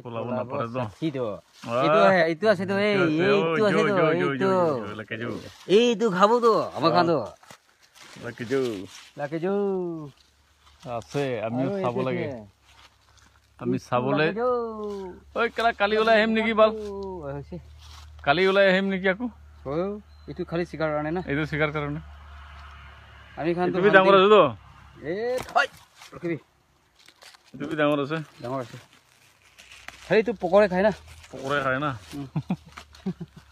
pula una por eso. Itu. Itu itu itu itu itu itu. Lakiju. Itu khabu tu, apa kan tu? Lakiju. Lakiju. Ase, kami khabu lagi. Kami khabu le. Oi, kala kali ulah hem niki bal. Kali ulah hem niki aku. Oh, itu kali sikar kerana na. Itu sikar kerana. Kami kan tu. Itu bi dangur aja tu. Eh, hai. Okey. Itu bi dangur aja. Dangur aja. अरे तू पकौड़े खाए ना पकौड़े खाए ना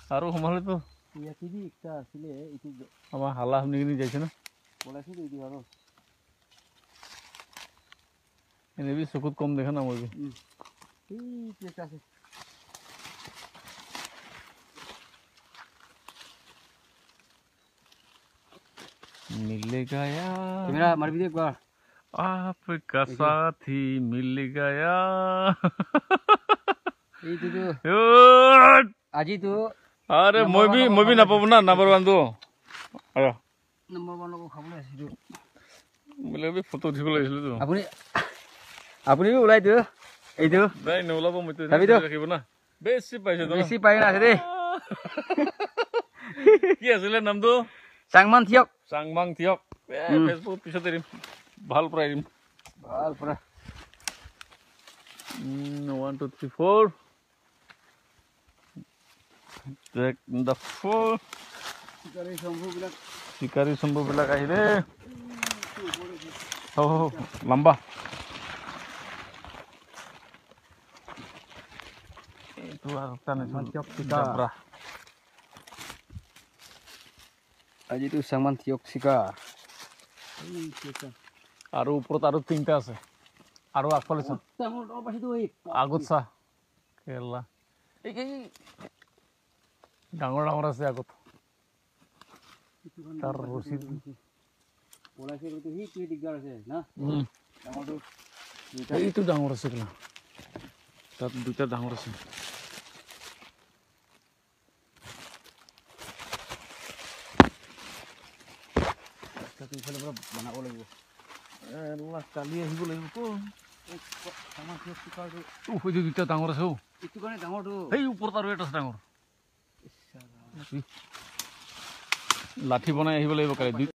सारो हमारे तो ইয়াকি দি একটা ছিলে ইতি আমার হালা হামনি গনি যাইছে না বলাছি দি দিও আরো এনে বি সুকুত কম দেখা না মরবি এই কি একটা আছে मिल गया मेरा मर भी एक बार आपका साथी मिल गया আজি তো আরে মইবি মইবি না পাবো না নাম্বার 1 তো আরে নাম্বার 1 খাবলে আছিলু বলেবি ফটো দিবলে আছিলু তো আপনি আপনি উলাই তো এই তো নাই না উলাবো মই তো খাবি তো রাখিব না বেশি পাইছে তো বেশি পাই না আছে রে কি আছিলে নাম তো সাংমান থিয়ক সাংমান থিয়ক ফেসবুক পিছতে দিম ভাল পড়াই দিম ভাল পড়া 1 2 3 4 Sikari sembuh bilang. Sikari sembuh bilang Oh, lamba. Itu akan mantiok sika. Jabra. Aji itu sang mantiok Aru perut aru tingkat se. Aru akpolisan. Oh, Agut sa. Kela. Iki. ডাঙৰ ডাঙৰ আছে আগত তাৰ ৰচিদ এইটো ডাঙৰ আছে তাত দুটা ডাঙৰ আছে ডাঙৰ আছে ডাঙৰ লাঠি বনাই আহিব লাগিব কালি